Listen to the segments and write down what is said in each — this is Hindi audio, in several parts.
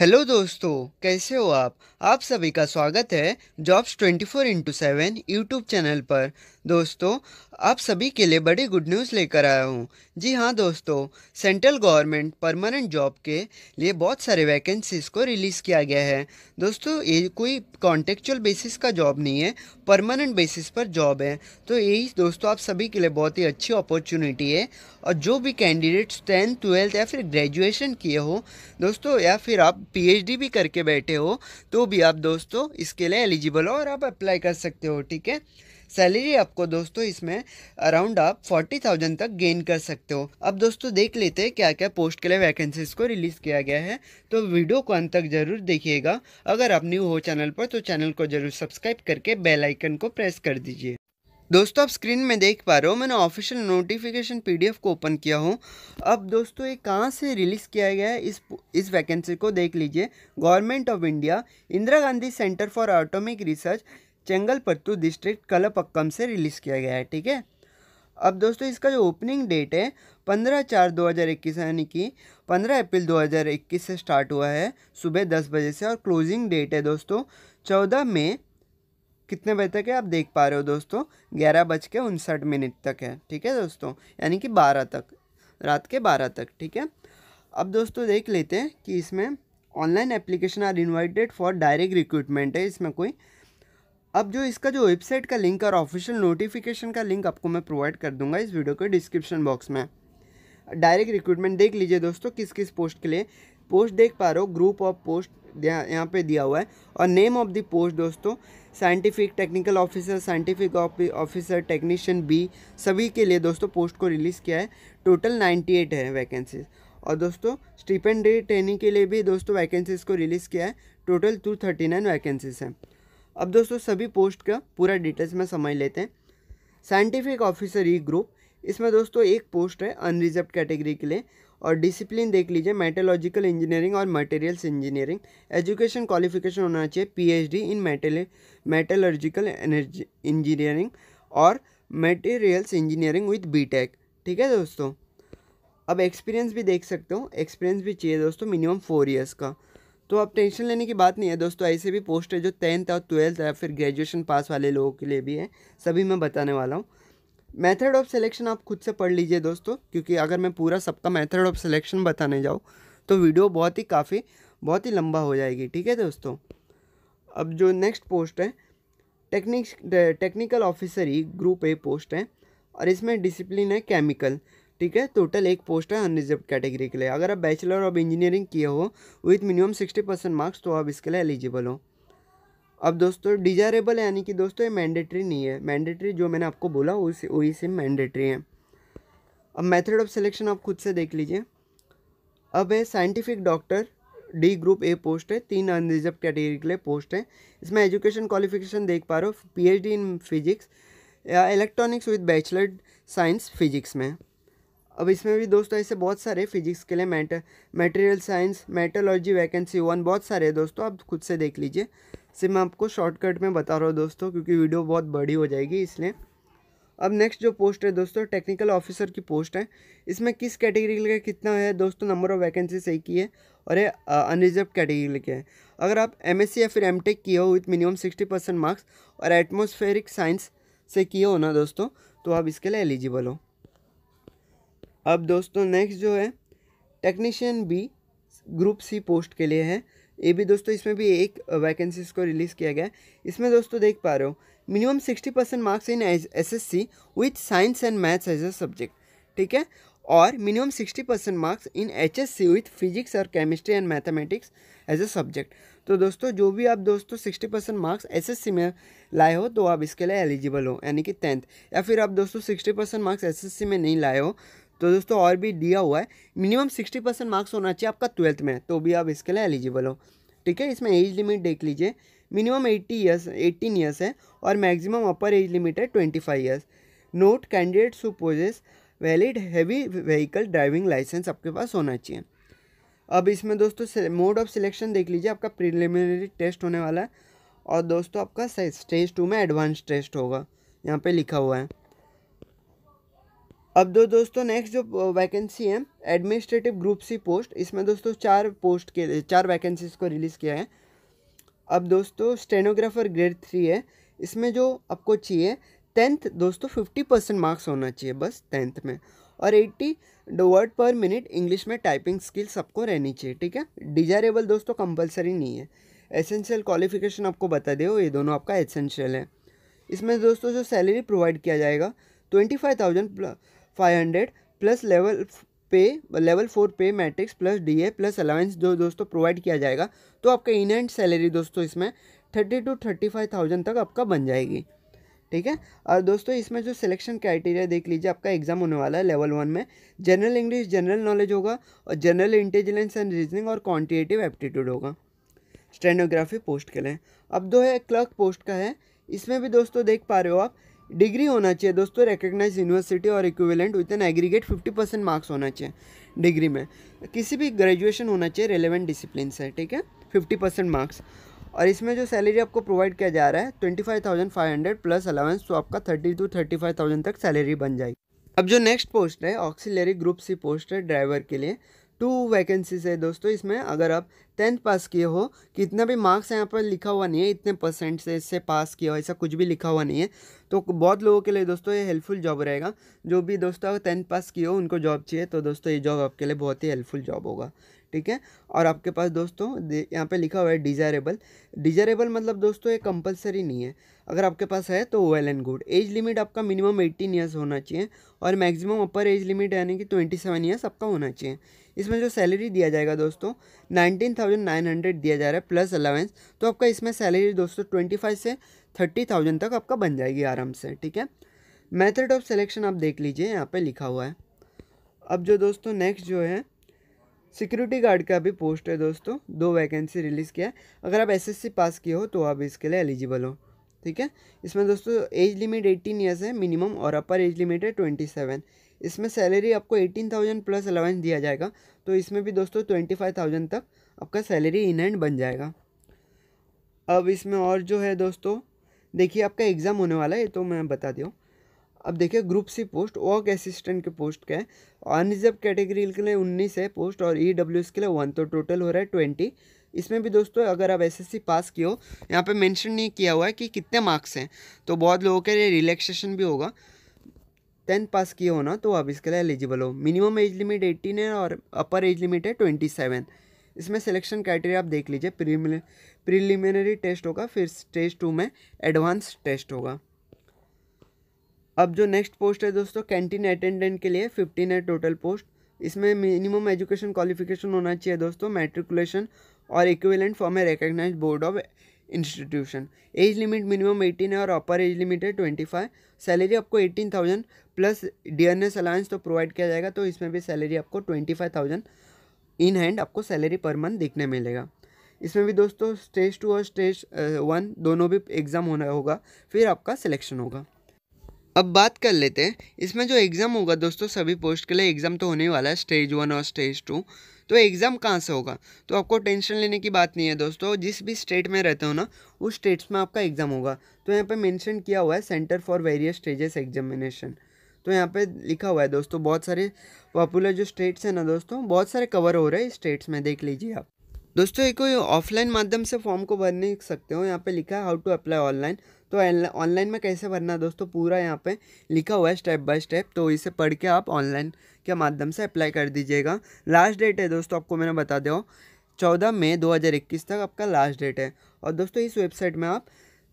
हेलो दोस्तों कैसे हो आप आप सभी का स्वागत है jobs 24 four into seven YouTube channel पर दोस्तों आप सभी के लिए बड़ी गुड न्यूज़ लेकर आया हूँ जी हाँ दोस्तों सेंट्रल गवर्नमेंट परमानेंट जॉब के लिए बहुत सारे वैकेंसीज़ को रिलीज़ किया गया है दोस्तों ये कोई कॉन्टेक्चुअल बेसिस का जॉब नहीं है परमानेंट बेसिस पर जॉब है तो यही दोस्तों आप सभी के लिए बहुत ही अच्छी अपॉर्चुनिटी है और जो भी कैंडिडेट्स टेंथ ट्वेल्थ या फिर ग्रेजुएशन किए हो दोस्तों या फिर आप पीएचडी भी करके बैठे हो तो भी आप दोस्तों इसके लिए एलिजिबल हो और आप अप्लाई कर सकते हो ठीक है सैलरी आपको दोस्तों इसमें अराउंड आप फोर्टी थाउजेंड तक गेन कर सकते हो अब दोस्तों देख लेते हैं क्या क्या पोस्ट के लिए वैकेंसीज को रिलीज़ किया गया है तो वीडियो को अंत तक जरूर देखिएगा अगर आप न्यू हो चैनल पर तो चैनल को जरूर सब्सक्राइब करके बेल आइकन को प्रेस कर दीजिए दोस्तों आप स्क्रीन में देख पा रहे हो मैंने ऑफिशियल नोटिफिकेशन पीडीएफ को ओपन किया हूँ अब दोस्तों ये कहाँ से रिलीज़ किया गया है इस इस वैकेंसी को देख लीजिए government of India Indira Gandhi centre for atomic research Chengalpattu district Kalpakkam से रिलीज़ किया गया है ठीक है अब दोस्तों इसका जो ओपनिंग डेट है पंद्रह चार दो हज़ार इक्कीस यानी कि पंद्रह अप्रैल दो हज़ार इक्कीस से स्टार्ट हुआ है सुबह दस बजे से और क्लोजिंग डेट है दोस्तों चौदह मई कितने बजे तक है आप देख पा रहे हो दोस्तों ग्यारह बज के उनसठ मिनट तक है ठीक है दोस्तों यानी कि बारह तक रात के बारह तक ठीक है अब दोस्तों देख लेते हैं कि इसमें online application are invited for direct recruitment है इसमें कोई अब जो इसका जो वेबसाइट का लिंक और ऑफिशियल नोटिफिकेशन का लिंक आपको मैं प्रोवाइड कर दूंगा इस वीडियो के डिस्क्रिप्शन बॉक्स में डायरेक्ट रिक्रूटमेंट देख लीजिए दोस्तों किस किस पोस्ट के लिए पोस्ट देख पा रहे हो ग्रुप ऑफ पोस्ट यहाँ पे दिया हुआ है और नेम ऑफ द पोस्ट दोस्तों scientific technical officer scientific officer technician B सभी के लिए दोस्तों पोस्ट को रिलीज़ किया है टोटल नाइन्टी एट है वैकेंसीज और दोस्तों स्टीपेंडरी ट्रेनिंग के लिए भी दोस्तों वैकेंसीज को रिलीज़ किया है total two thirty nine vacancies हैं अब दोस्तों सभी पोस्ट का पूरा डिटेल्स में समझ लेते हैं साइंटिफिक ऑफिसर ई ग्रुप इसमें दोस्तों एक पोस्ट है अनरिजर्व कैटेगरी के लिए और डिसिप्लिन देख लीजिए मेटेलॉजिकल इंजीनियरिंग और मटेरियल्स इंजीनियरिंग एजुकेशन क्वालिफिकेशन होना चाहिए PhD in metal metallurgical energy engineering और मटेरियल्स इंजीनियरिंग विथ बीटेक ठीक है दोस्तों अब एक्सपीरियंस भी देख सकते हो एक्सपीरियंस भी चाहिए दोस्तों मिनिमम फोर ईयर्स का तो अब टेंशन लेने की बात नहीं है दोस्तों ऐसे भी पोस्ट है जो टेंथ और ट्वेल्थ या फिर ग्रेजुएशन पास वाले लोगों के लिए भी है सभी मैं बताने वाला हूँ मेथड ऑफ सिलेक्शन आप खुद से पढ़ लीजिए दोस्तों क्योंकि अगर मैं पूरा सबका मेथड ऑफ सिलेक्शन बताने जाऊँ तो वीडियो बहुत ही काफ़ी बहुत ही लंबा हो जाएगी ठीक है दोस्तों अब जो नेक्स्ट पोस्ट है टेक्निक टेक्निकल ऑफिसर ही ग्रुप ए पोस्ट है और इसमें डिसिप्लिन है केमिकल ठीक है टोटल एक पोस्ट है अनरिजर्व कैटेगरी के लिए अगर आप बैचलर ऑफ इंजीनियरिंग किए हो with minimum sixty percent marks तो आप इसके लिए एलिजिबल हो अब दोस्तों डिजायरेबल यानी कि दोस्तों ये मैंडेटरी नहीं है मैंडेटरी जो मैंने आपको बोला उस वही से मैंडेटरी है अब मेथड ऑफ सिलेक्शन आप खुद से देख लीजिए अब है scientific doctor D group A post है तीन अनरिजर्व कैटेगरी के लिए पोस्ट है इसमें एजुकेशन क्वालिफिकेशन देख पा रहे हो पी इन फिजिक्स या electronics with bachelor science physics में अब इसमें भी दोस्तों ऐसे बहुत सारे फिजिक्स के लिए matter material science metallurgy vacancy one बहुत सारे दोस्तों आप खुद से देख लीजिए सिर्फ मैं आपको शॉर्टकट में बता रहा हूँ दोस्तों क्योंकि वीडियो बहुत बड़ी हो जाएगी इसलिए अब नेक्स्ट जो पोस्ट है दोस्तों टेक्निकल ऑफिसर की पोस्ट है इसमें किस कैटेगरी का कितना है दोस्तों नंबर ऑफ वैकेंसी सही की है और ये अनरिजर्व कैटेगरी के हैं अगर आप एम या फिर एम टेक किए हो with minimum sixty percent marks और एटमोस्फेरिक साइंस से किए हो ना दोस्तों तो आप इसके लिए एलिजिबल हो अब दोस्तों नेक्स्ट जो है technician B group C post के लिए है ये भी दोस्तों इसमें भी एक वैकेंसीज को रिलीज़ किया गया इसमें दोस्तों देख पा रहे हो minimum sixty percent marks in S S C with science and maths as a subject ठीक है और minimum sixty percent marks in H S C with physics और chemistry and mathematics as a subject तो दोस्तों जो भी आप दोस्तों sixty percent marks S S C में लाए हो तो आप इसके लिए एलिजिबल हो यानी कि टेंथ या फिर आप दोस्तों sixty percent marks S S C में नहीं लाए हो तो दोस्तों और भी दिया हुआ है मिनिमम सिक्सटी परसेंट मार्क्स होना चाहिए आपका ट्वेल्थ में तो भी आप इसके लिए एलिजिबल हो ठीक है इसमें एज लिमिट देख लीजिए minimum eighty years eighteen years है और मैक्सिमम अपर एज लिमिट है twenty five years note candidates who possess valid heavy vehicle driving licence आपके पास होना चाहिए अब इसमें दोस्तों मोड ऑफ सिलेक्शन देख लीजिए आपका प्रिलिमिनरी टेस्ट होने वाला है और दोस्तों आपका स्टेज टू में एडवांस टेस्ट होगा यहाँ पर लिखा हुआ है अब दो दोस्तों नेक्स्ट जो वैकेंसी है एडमिनिस्ट्रेटिव ग्रुप सी पोस्ट इसमें दोस्तों चार पोस्ट के चार वैकेंसीज को रिलीज़ किया है अब दोस्तों स्टेनोग्राफर ग्रेड थ्री है इसमें जो आपको चाहिए टेंथ दोस्तों फिफ्टी परसेंट मार्क्स होना चाहिए बस टेंथ में और eighty word per minute English में टाइपिंग स्किल्स आपको रहनी चाहिए ठीक है डिजायरेबल दोस्तों कंपलसरी नहीं है एसेंशियल क्वालिफिकेशन आपको बता दें ये दोनों आपका एसेंशियल है इसमें दोस्तों जो सैलरी प्रोवाइड किया जाएगा twenty five thousand five hundred plus level pay level four pay matrix plus D A plus allowance जो दोस्तों प्रोवाइड किया जाएगा तो आपका इन एंड सैलरी दोस्तों इसमें thirty to thirty five thousand तक आपका बन जाएगी ठीक है और दोस्तों इसमें जो सिलेक्शन क्राइटेरिया देख लीजिए आपका एग्जाम होने वाला है लेवल वन में जनरल इंग्लिश जनरल नॉलेज होगा और जनरल इंटेलिजेंस एंड रीजनिंग और क्वान्टिटेटिव एप्टीट्यूड होगा स्टेनोग्राफी पोस्ट के लिए अब दो है क्लर्क पोस्ट का है इसमें भी दोस्तों देख पा रहे हो आप डिग्री होना चाहिए दोस्तों रिकग्नाइज यूनिवर्सिटी और equivalent with an aggregate 50 percent marks होना चाहिए डिग्री में किसी भी ग्रेजुएशन होना चाहिए रेलिवेंट डिसिप्लिन से ठीक है 50 परसेंट मार्क्स और इसमें जो सैलरी आपको प्रोवाइड किया जा रहा है twenty five thousand five hundred plus allowance तो आपका thirty to thirty five thousand तक सैलरी बन जाएगी अब जो नेक्स्ट पोस्ट है ऑक्सीलरी ग्रुप सी पोस्ट है ड्राइवर के लिए टू वैकेंसीज है दोस्तों इसमें अगर आप टेंथ पास किए हो कितना भी मार्क्स यहाँ पर लिखा हुआ नहीं है इतने परसेंट से इससे पास किया हो ऐसा कुछ भी लिखा हुआ नहीं है तो बहुत लोगों के लिए दोस्तों ये हेल्पफुल जॉब रहेगा जो भी दोस्तों टेंथ पास किए हो उनको जॉब चाहिए तो दोस्तों ये जॉब आपके लिए बहुत ही हेल्पफुल जॉब होगा ठीक है और आपके पास दोस्तों यहाँ पे लिखा हुआ है डिजायरेबल डिजायरेबल मतलब दोस्तों ये कंपलसरी नहीं है अगर आपके पास है तो well and good age limit आपका मिनिमम एट्टीन ईयर्स होना चाहिए और मैक्सिमम अपर एज लिमिट यानी कि ट्वेंटी सेवन ईयर्स आपका होना चाहिए इसमें जो सैलरी दिया जाएगा दोस्तों नाइनटीन थाउजेंड नाइन हंड्रेड दिया जा रहा है प्लस अलावेंस तो आपका इसमें सैलरी दोस्तों ट्वेंटी फाइव से थर्टी थाउजेंड तक आपका बन जाएगी आराम से ठीक है मेथड ऑफ सेलेक्शन आप देख लीजिए यहाँ पे लिखा हुआ है अब जो दोस्तों नेक्स्ट जो है सिक्योरिटी गार्ड का भी पोस्ट है दोस्तों दो वैकेंसी रिलीज़ किया है अगर आप एसएससी पास किए हो तो आप इसके लिए एलिजिबल हो ठीक है इसमें दोस्तों एज लिमिट एटीन ईयर्स है मिनिमम और अपर एज लिमिट है ट्वेंटी सेवन इसमें सैलरी आपको एटीन थाउजेंड प्लस अलाउंस दिया जाएगा तो इसमें भी दोस्तों ट्वेंटी फाइव थाउजेंड तक आपका सैलरी इन एंड बन जाएगा अब इसमें और जो है दोस्तों देखिए आपका एग्ज़ाम होने वाला है तो मैं बता दूँ अब देखिए group C post work assistant के पोस्ट का है अनरिजर्व कैटेगरी के लिए उन्नीस है पोस्ट और ई e के लिए वन तो टोटल हो रहा है ट्वेंटी इसमें भी दोस्तों अगर आप एसएससी पास किए हो यहाँ पे मेंशन नहीं किया हुआ है कि कितने मार्क्स हैं तो बहुत लोगों के लिए रिलैक्सेशन भी होगा टेंथ पास किए हो ना तो आप इसके लिए एलिजिबल हो मिनिमम एज लिमिट एटीन है और अपर एज लिमिट है ट्वेंटी सेवन इसमें सिलेक्शन क्राइटेरिया आप देख लीजिए प्रीलिमिनरी टेस्ट होगा फिर स्टेज टू में एडवांस टेस्ट होगा अब जो नेक्स्ट पोस्ट है दोस्तों कैंटीन अटेंडेंट के लिए फिफ्टीन है टोटल पोस्ट इसमें मिनिमम एजुकेशन क्वालिफिकेशन होना चाहिए दोस्तों मैट्रिकुलेशन और इक्विवेलेंट फॉर्म है recognize board of institution age limit minimum eighteen है और अपर एज लिमिट है ट्वेंटी फाइव सैलरी आपको eighteen thousand plus D N S allowance तो प्रोवाइड किया जाएगा तो इसमें भी सैलरी आपको twenty five thousand in hand आपको सैलरी पर मंथ देखने मिलेगा इसमें भी दोस्तों स्टेज टू और स्टेज वन uh, दोनों भी एग्ज़ाम होना होगा फिर आपका सिलेक्शन होगा अब बात कर लेते हैं इसमें जो एग्ज़ाम होगा दोस्तों सभी पोस्ट के लिए एग्ज़ाम तो होने वाला है स्टेज वन और स्टेज टू तो एग्ज़ाम कहाँ से होगा तो आपको टेंशन लेने की बात नहीं है दोस्तों जिस भी स्टेट में रहते हो ना उस स्टेट्स में आपका एग्ज़ाम होगा तो यहाँ पे मेंशन किया हुआ है centre for various stages examination तो यहाँ पे लिखा हुआ है दोस्तों बहुत सारे पॉपुलर जो स्टेट्स हैं ना दोस्तों बहुत सारे कवर हो रहे हैं स्टेट्स में देख लीजिए आप दोस्तों एक कोई ऑफलाइन माध्यम से फॉर्म को भर नहीं सकते हो यहाँ पे लिखा है हाउ टू अप्लाई ऑनलाइन तो ऑनलाइन में कैसे भरना दोस्तों पूरा यहाँ पे लिखा हुआ है स्टेप बाय स्टेप तो इसे पढ़ के आप ऑनलाइन के माध्यम से अप्लाई कर दीजिएगा लास्ट डेट है दोस्तों आपको मैंने बता दो चौदह मई दो तक आपका लास्ट डेट है और दोस्तों इस वेबसाइट में आप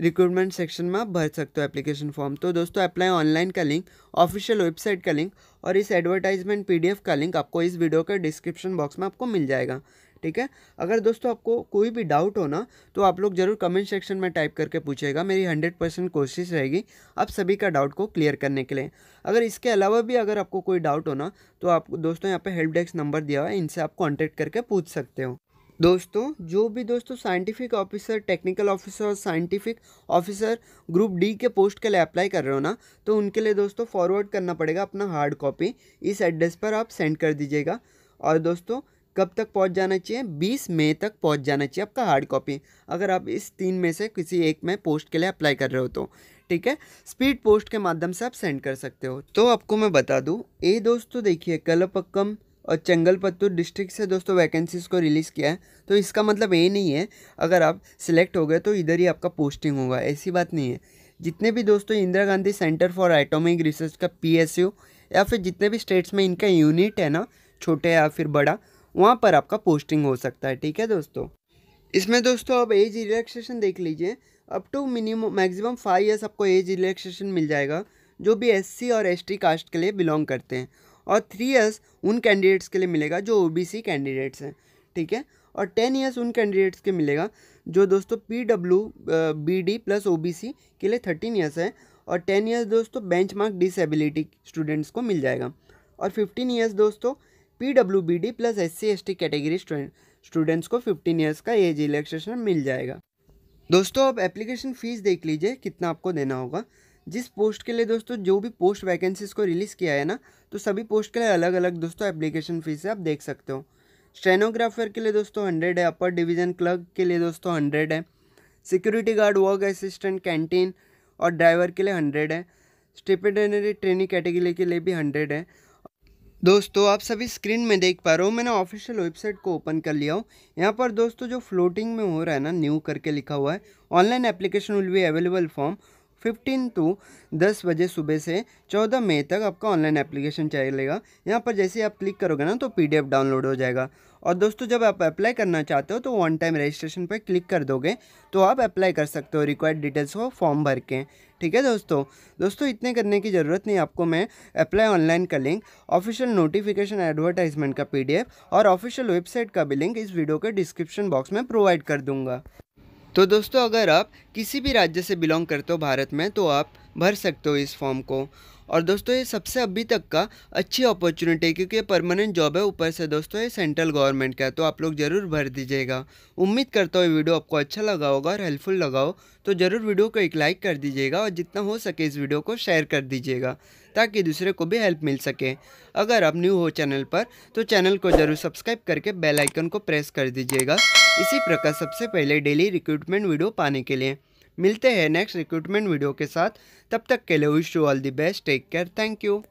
रिक्रूटमेंट सेक्शन में आप भर सकते हो एप्लीकेशन फॉर्म तो दोस्तों अप्लाई ऑनलाइन का लिंक ऑफिशियल वेबसाइट का लिंक और इस एडवर्टाइजमेंट पीडीएफ का लिंक आपको इस वीडियो के डिस्क्रिप्शन बॉक्स में आपको मिल जाएगा ठीक है अगर दोस्तों आपको कोई भी डाउट हो ना तो आप लोग ज़रूर कमेंट सेक्शन में टाइप करके पूछेगा मेरी हंड्रेड परसेंट कोशिश रहेगी आप सभी का डाउट को क्लियर करने के लिए अगर इसके अलावा भी अगर आपको कोई डाउट हो ना तो आप दोस्तों यहाँ पे हेल्प डेस्क नंबर दिया हुआ है इनसे आप कॉन्टैक्ट करके पूछ सकते हो दोस्तों जो भी दोस्तों साइंटिफिक ऑफिसर टेक्निकल ऑफिसर और साइंटिफिक ऑफिसर ग्रुप डी के पोस्ट के लिए अप्लाई कर रहे हो ना तो उनके लिए दोस्तों फॉरवर्ड करना पड़ेगा अपना हार्ड कॉपी इस एड्रेस पर आप सेंड कर दीजिएगा और दोस्तों कब तक पहुंच जाना चाहिए 20 मई तक पहुंच जाना चाहिए आपका हार्ड कॉपी अगर आप इस तीन में से किसी एक में पोस्ट के लिए अप्लाई कर रहे हो तो ठीक है स्पीड पोस्ट के माध्यम से आप सेंड कर सकते हो तो आपको मैं बता दूँ ये दोस्तों देखिए कलपक्कम और चंगलपत्तू डिस्ट्रिक्ट से दोस्तों वैकेंसीज को रिलीज़ किया है तो इसका मतलब ये नहीं है अगर आप सिलेक्ट हो गए तो इधर ही आपका पोस्टिंग होगा ऐसी बात नहीं है जितने भी दोस्तों Indira Gandhi centre for atomic research का पीएसयू या फिर जितने भी स्टेट्स में इनका यूनिट है ना छोटे या फिर बड़ा वहाँ पर आपका पोस्टिंग हो सकता है ठीक है दोस्तों इसमें दोस्तों आप एज रिलैक्सेशन देख लीजिए up to minimum maximum five years आपको एज रिलैक्सेशन मिल जाएगा जो भी एससी और एसटी कास्ट के लिए बिलोंग करते हैं और थ्री ईयर्स उन कैंडिडेट्स के लिए मिलेगा जो ओबीसी कैंडिडेट्स हैं ठीक है और टेन ईयर्स उन कैंडिडेट्स के मिलेगा जो दोस्तों P W B D plus O B C के लिए थर्टीन ईयर्स है और टेन ईयर्स दोस्तों बेंच मार्क डिसेबिलिटी स्टूडेंट्स को मिल जाएगा और फिफ्टीन ईयर्स दोस्तों P W B D plus S C S T category students को फिफ्टीन ईयर्स का एज रिलैक्सेशन मिल जाएगा दोस्तों आप एप्लीकेशन फ़ीस देख लीजिए कितना आपको देना होगा जिस पोस्ट के लिए दोस्तों जो भी पोस्ट वैकेंसीज को रिलीज़ किया है ना तो सभी पोस्ट के लिए अलग अलग दोस्तों एप्लीकेशन फ़ीस आप देख सकते हो स्टेनोग्राफर के लिए दोस्तों हंड्रेड है अपर डिवीज़न क्लर्क के लिए दोस्तों हंड्रेड है security guard work assistant canteen और ड्राइवर के लिए हंड्रेड है स्टिपेंडनरी ट्रेनिंग कैटेगरी के लिए भी हंड्रेड है दोस्तों आप सभी स्क्रीन में देख पा रहे हो मैंने ऑफिशियल वेबसाइट को ओपन कर लिया हूँ यहाँ पर दोस्तों जो फ्लोटिंग में हो रहा है ना न्यू करके लिखा हुआ है online application will be available from fifteen to दस बजे सुबह से चौदह मई तक आपका ऑनलाइन एप्लीकेशन चलेगा यहाँ पर जैसे आप क्लिक करोगे ना तो पीडीएफ डाउनलोड हो जाएगा और दोस्तों जब आप अप्लाई करना चाहते हो तो वन टाइम रजिस्ट्रेशन पर क्लिक कर दोगे तो आप अप्लाई कर सकते हो रिक्वायर्ड डिटेल्स को फॉर्म भर के ठीक है दोस्तों दोस्तों इतने करने की ज़रूरत नहीं आपको मैं अप्लाई ऑनलाइन का लिंक ऑफिशियल नोटिफिकेशन एडवर्टाइजमेंट का पीडीएफ और ऑफिशियल वेबसाइट का भी लिंक इस वीडियो के डिस्क्रिप्शन बॉक्स में प्रोवाइड कर दूंगा तो दोस्तों अगर आप किसी भी राज्य से बिलोंग करते हो भारत में तो आप भर सकते हो इस फॉर्म को और दोस्तों ये सबसे अभी तक का अच्छी अपॉर्चुनिटी है क्योंकि ये परमानेंट जॉब है ऊपर से दोस्तों ये सेंट्रल गवर्नमेंट का है तो आप लोग ज़रूर भर दीजिएगा उम्मीद करता हूँ वीडियो आपको अच्छा लगा होगा और हेल्पफुल लगा हो तो ज़रूर वीडियो को एक लाइक कर दीजिएगा और जितना हो सके इस वीडियो को शेयर कर दीजिएगा ताकि दूसरे को भी हेल्प मिल सके अगर आप न्यू हो चैनल पर तो चैनल को ज़रूर सब्सक्राइब करके बेलाइकन को प्रेस कर दीजिएगा इसी प्रकार सबसे पहले डेली रिक्रूटमेंट वीडियो पाने के लिए मिलते हैं नेक्स्ट रिक्रूटमेंट वीडियो के साथ तब तक के लिए wish you all the best take care thank you